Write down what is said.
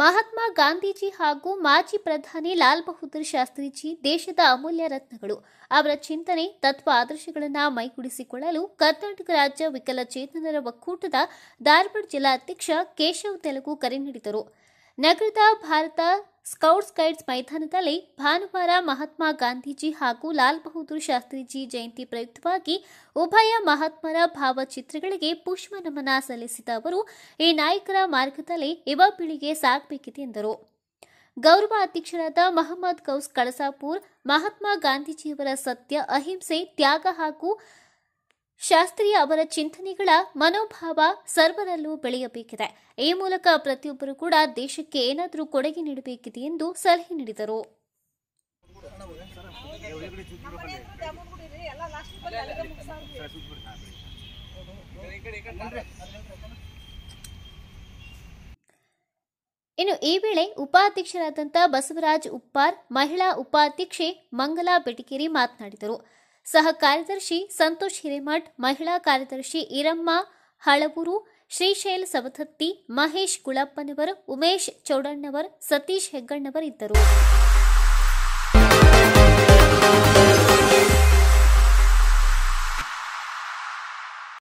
ಮಹಾತ್ಮ ಗಾಂಧೀಜಿ ಹಾಗೂ ಮಾಜಿ ಪ್ರಧಾನಿ ಲಾಲ್ ಬಹದ್ದೂರ್ ಶಾಸ್ತ್ರಿಜಿ ದೇಶದ ಅಮೂಲ್ಯ ರತ್ನಗಳು ಅವರ ಚಿಂತನೆ ತತ್ವ ಆದರ್ಶಗಳನ್ನು ಮೈಗೂಡಿಸಿಕೊಳ್ಳಲು ಕರ್ನಾಟಕ ರಾಜ್ಯ ವಿಕಲಚೇತನರ ಒಕ್ಕೂಟದ ಧಾರವಾಡ ಜಿಲ್ಲಾಧ್ಯಕ್ಷ ಕೇಶವ್ ತೆಲುಗು ಕರೆ ನೀಡಿದರು ನಗರದ ಭಾರತ ಸ್ಕೌಟ್ಸ್ ಗೈಡ್ಸ್ ಮೈದಾನದಲ್ಲಿ ಭಾನುವಾರ ಮಹಾತ್ಮ ಗಾಂಧೀಜಿ ಹಾಗೂ ಲಾಲ್ ಬಹದ್ದೂರ್ ಶಾಸ್ತ್ರಿಜಿ ಜಯಂತಿ ಪ್ರಯುಕ್ತವಾಗಿ ಉಭಯ ಮಹಾತ್ಮರ ಭಾವಚಿತ್ರಗಳಿಗೆ ಪುಷ್ಪ ನಮನ ಸಲ್ಲಿಸಿದ ಅವರು ಈ ನಾಯಕರ ಮಾರ್ಗದಲ್ಲಿ ಯುವ ಪೀಳಿಗೆ ಸಾಗಬೇಕಿದೆ ಎಂದರು ಗೌರವ ಅಧ್ಯಕ್ಷರಾದ ಮಹಮ್ಮದ್ ಕೌಸ್ ಕಳಸಾಪುರ್ ಮಹಾತ್ಮ ಗಾಂಧೀಜಿಯವರ ಸತ್ಯ ಅಹಿಂಸೆ ತ್ಯಾಗ ಹಾಗೂ ಶಾಸ್ತ್ರೀಯ ಅವರ ಚಿಂತನೆಗಳ ಮನೋಭಾವ ಸರ್ವರಲ್ಲೂ ಬೆಳೆಯಬೇಕಿದೆ ಈ ಮೂಲಕ ಪ್ರತಿಯೊಬ್ಬರು ಕೂಡ ದೇಶಕ್ಕೆ ಏನಾದರೂ ಕೊಡುಗೆ ನೀಡಬೇಕಿದೆ ಎಂದು ಸಲಹೆ ನೀಡಿದರು ಇನ್ನು ಈ ವೇಳೆ ಉಪಾಧ್ಯಕ್ಷರಾದಂಥ ಬಸವರಾಜ್ ಉಪ್ಪಾರ್ ಮಹಿಳಾ ಉಪಾಧ್ಯಕ್ಷೆ ಮಂಗಲಾ ಬೆಟಕೇರಿ ಮಾತನಾಡಿದರು ಸಹ ಕಾರ್ಯದರ್ಶಿ ಸಂತೋಷ್ ಹಿರೇಮಠ್ ಮಹಿಳಾ ಕಾರ್ಯದರ್ಶಿ ಇರಮ್ಮ ಹಳಬೂರು ಶ್ರೀಶೈಲ್ ಸವತತ್ತಿ ಮಹೇಶ್ ಗುಳಪ್ಪನವರ್ ಉಮೇಶ್ ಚೌಡಣ್ಣವರ್ ಸತೀಶ್ ಹೆಗ್ಗಣ್ಣವರ್ ಇದ್ದರು